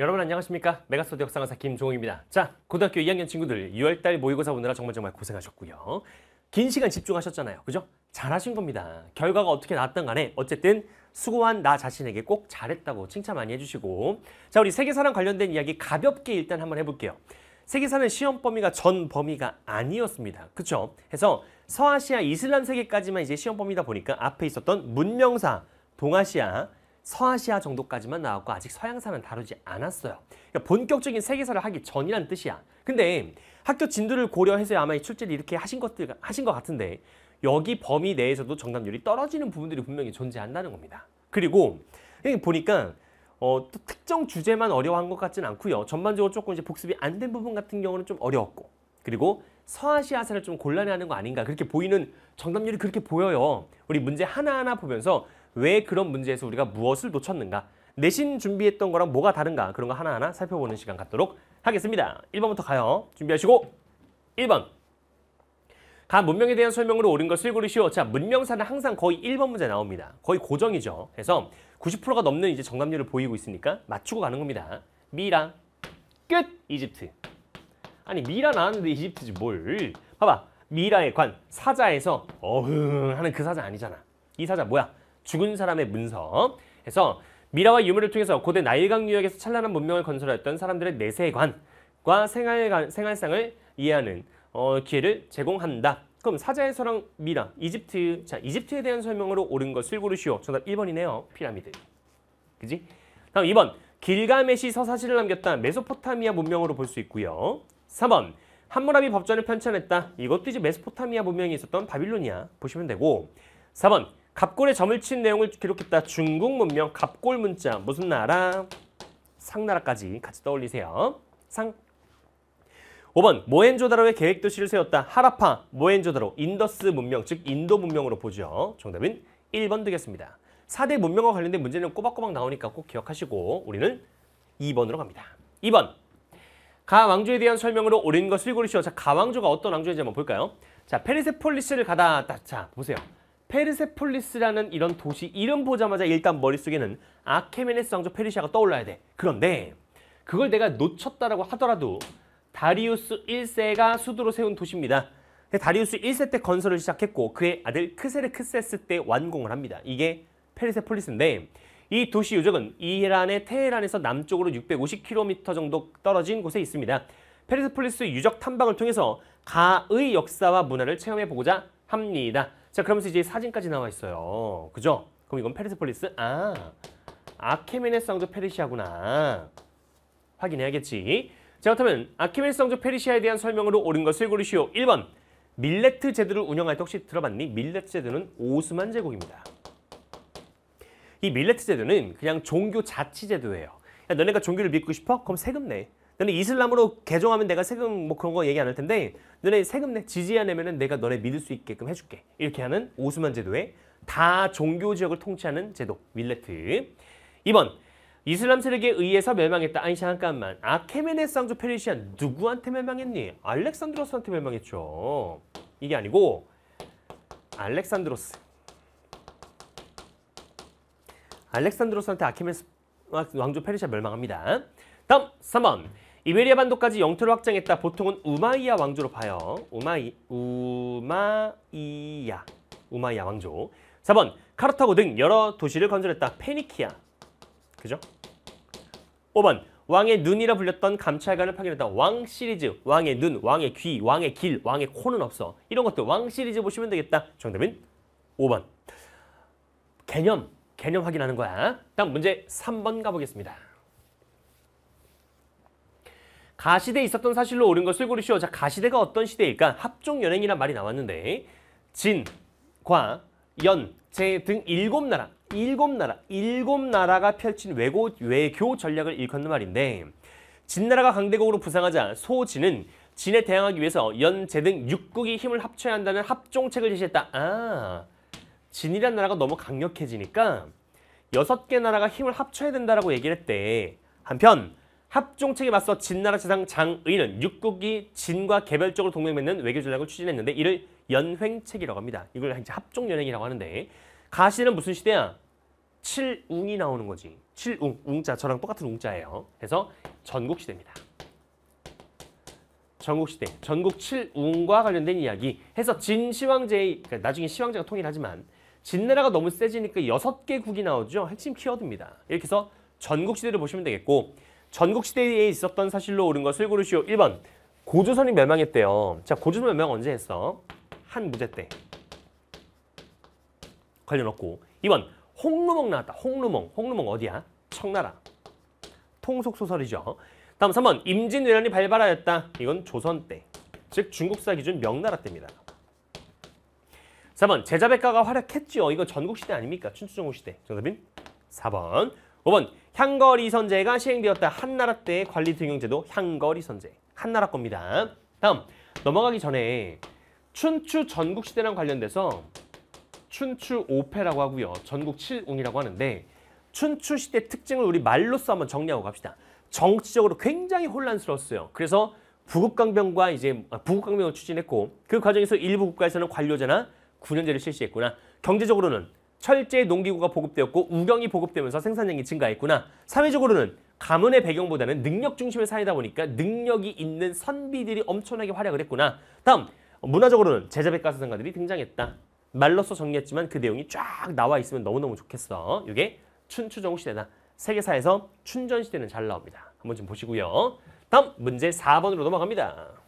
여러분 안녕하십니까 메가스터디 역사강사 김종욱입니다 자 고등학교 2학년 친구들 6월달 모의고사 보느라 정말 정말 고생하셨고요 긴 시간 집중하셨잖아요 그죠? 잘하신 겁니다 결과가 어떻게 나왔던 간에 어쨌든 수고한 나 자신에게 꼭 잘했다고 칭찬 많이 해주시고 자 우리 세계사랑 관련된 이야기 가볍게 일단 한번 해볼게요 세계사는 시험 범위가 전 범위가 아니었습니다 그쵸? 해서 서아시아 이슬람 세계까지만 이제 시험 범위다 보니까 앞에 있었던 문명사 동아시아 서아시아 정도까지만 나왔고 아직 서양사는 다루지 않았어요. 그러니까 본격적인 세계사를 하기 전이란 뜻이야. 근데 학교 진도를 고려해서 아마 이 출제를 이렇게 하신 것들 하신 것 같은데 여기 범위 내에서도 정답률이 떨어지는 부분들이 분명히 존재한다는 겁니다. 그리고 보니까 어, 또 특정 주제만 어려워한 것 같진 않고요. 전반적으로 조금 이제 복습이 안 된 부분 같은 경우는 좀 어려웠고 그리고 서아시아사를 좀 곤란해하는 거 아닌가 그렇게 보이는 정답률이 그렇게 보여요. 우리 문제 하나하나 보면서 왜 그런 문제에서 우리가 무엇을 놓쳤는가 내신 준비했던 거랑 뭐가 다른가 그런 거 하나하나 살펴보는 시간 갖도록 하겠습니다. 1번부터 가요. 준비하시고 1번 각 문명에 대한 설명으로 옳은 것을 고르 시오. 자, 문명사는 항상 거의 1번 문제 나옵니다. 거의 고정이죠. 그래서 90%가 넘는 이제 정답률을 보이고 있으니까 맞추고 가는 겁니다. 미라 끝 이집트 아니 미라 나왔는데 이집트지 뭘 봐봐 미라의 관 사자에서 어흥 하는 그 사자 아니잖아 이 사자 뭐야 죽은 사람의 문서. 그서 미라와 유물을 통해서 고대 나일강 유역에서 찬란한 문명을 건설했던 사람들의 내세관과 생활, 생활상을 이해하는 어, 기회를 제공한다. 그럼 사자에서랑 미라, 이집트, 자 이집트에 대한 설명으로 옳은 것을 고르시오. 정답 1번이네요. 피라미드. 그지? 다음 2번. 길가메시 서사시를 남겼다. 메소포타미아 문명으로 볼 수 있고요. 3번. 함무라비 법전을 편찬했다. 이것도 이제 메소포타미아 문명이 있었던 바빌로니아 보시면 되고 4번. 갑골에 점을 친 내용을 기록했다. 중국 문명 갑골 문자 무슨 나라? 상나라까지 같이 떠올리세요. 상 5번 모헨조다로의 계획 도시를 세웠다. 하라파, 모헨조다로, 인더스 문명, 즉 인도 문명으로 보죠. 정답은 1번 되겠습니다. 4대 문명과 관련된 문제는 꼬박꼬박 나오니까 꼭 기억하시고 우리는 2번으로 갑니다. 2번 가왕조에 대한 설명으로 옳은 것을 고르시오. 자, 가왕조가 어떤 왕조인지 한번 볼까요? 자, 페르세폴리스를 가다. 자, 보세요. 페르세폴리스라는 이런 도시 이름 보자마자 일단 머릿속에는 아케메네스 왕조 페르시아가 떠올라야 돼. 그런데 그걸 내가 놓쳤다라고 하더라도 다리우스 1세가 수도로 세운 도시입니다. 다리우스 1세 때 건설을 시작했고 그의 아들 크세르크세스 때 완공을 합니다. 이게 페르세폴리스인데 이 도시 유적은 이란의 테헤란에서 남쪽으로 650km 정도 떨어진 곳에 있습니다. 페르세폴리스 유적 탐방을 통해서 가의 역사와 문화를 체험해보고자 합니다. 자, 그러면서 이제 사진까지 나와 있어요. 그죠? 그럼 이건 페르세폴리스? 아, 아케메네 성도 페르시아구나. 확인해야겠지. 자, 그렇다면 아케메네성 왕조 페르시아에 대한 설명으로 옳은 것을 고르시오. 1번, 밀레트 제도를 운영할 때 혹시 들어봤니? 밀레트 제도는 오스만 제국입니다. 이 밀레트 제도는 그냥 종교 자치 제도예요. 야, 너네가 종교를 믿고 싶어? 그럼 세금 내. 너네 이슬람으로 개종하면 내가 세금 뭐 그런 거 얘기 안 할 텐데 너네 세금 내 지지야 내면은 내가 너네 믿을 수 있게끔 해줄게 이렇게 하는 오스만 제도의 다 종교 지역을 통치하는 제도 밀레트 2번 이슬람 세력에 의해서 멸망했다 아니 잠깐만 아케메네 상조 페르시안 누구한테 멸망했니 알렉산드로스한테 멸망했죠 이게 아니고 알렉산드로스 알렉산드로스한테 아케메스 왕조 페르시아 멸망합니다 다음 3번 이베리아 반도까지 영토를 확장했다. 보통은 우마이야 왕조로 봐요. 우마이, 우마이야. 우마이야 왕조. 4번 카르타고 등 여러 도시를 건설했다. 페니키아. 그죠? 5번 왕의 눈이라 불렸던 감찰관을 파괴했다왕 시리즈, 왕의 눈, 왕의 귀, 왕의 길, 왕의 코는 없어. 이런 것들 왕 시리즈 보시면 되겠다. 정답은 5번. 개념, 개념 확인하는 거야. 다음 문제 3번 가보겠습니다. 가시대에 있었던 사실로 옳은 것을 고르시오. 자, 가시대가 어떤 시대일까? 합종연행이란 말이 나왔는데 진, 과, 연, 제등 일곱 나라, 일곱 나라, 일곱 나라가 펼친 외고, 외교 전략을 일컫는 말인데 진나라가 강대국으로 부상하자 소진은 진에 대항하기 위해서 연, 제등 육국이 힘을 합쳐야 한다는 합종책을 제시했다. 아, 진이란 나라가 너무 강력해지니까 여섯 개 나라가 힘을 합쳐야 된다라고 얘기를 했대. 한편 합종책에 맞서 진나라 지상 장의는 육국이 진과 개별적으로 동맹 맺는 외교 전략을 추진했는데 이를 연횡책이라고 합니다. 이걸 이제 합종연횡이라고 하는데 가시는 무슨 시대야? 칠웅이 나오는 거지. 칠웅, 웅자 저랑 똑같은 웅자예요. 그래서 전국시대입니다. 전국시대, 전국 칠웅과 관련된 이야기 해서 진시황제의, 그러니까 나중에 시황제가 통일하지만 진나라가 너무 세지니까 여섯 개 국이 나오죠. 핵심 키워드입니다. 이렇게 해서 전국시대를 보시면 되겠고 전국시대에 있었던 사실로 옳은 것을 고르시오. 1번 고조선이 멸망했대요. 자 고조선 멸망 언제 했어? 한무제 때. 관련 없고 2번 홍루몽 나왔다. 홍루몽. 홍루몽 어디야? 청나라. 통속소설이죠. 다음 3번 임진왜란이 발발하였다. 이건 조선 때. 즉 중국사 기준 명나라 때입니다. 4번 제자백가가 활약했지요. 이거 전국시대 아닙니까? 춘추전국시대. 정답인 4번. 5번 향거리 선제가 시행되었다. 한나라 때 관리 등용 제도 향거리 선제. 한나라 겁니다. 다음 넘어가기 전에 춘추 전국시대랑 관련돼서 춘추 오페라고 하고요. 전국 칠웅이라고 하는데 춘추 시대 특징을 우리 말로써 한번 정리하고 갑시다. 정치적으로 굉장히 혼란스러웠어요. 그래서 부국강병과 이제 아, 부국강병을 추진했고 그 과정에서 일부 국가에서는 관료제나 군현제를 실시했구나. 경제적으로는 철제 농기구가 보급되었고 우경이 보급되면서 생산량이 증가했구나. 사회적으로는 가문의 배경보다는 능력 중심의 사회다 보니까 능력이 있는 선비들이 엄청나게 활약을 했구나. 다음 문화적으로는 제자백 가스상가들이 등장했다. 말로써 정리했지만 그 내용이 쫙 나와 있으면 너무너무 좋겠어. 이게 춘추정우 시대다 세계사에서 춘전시대는 잘 나옵니다. 한번 좀 보시고요. 다음 문제 4번으로 넘어갑니다.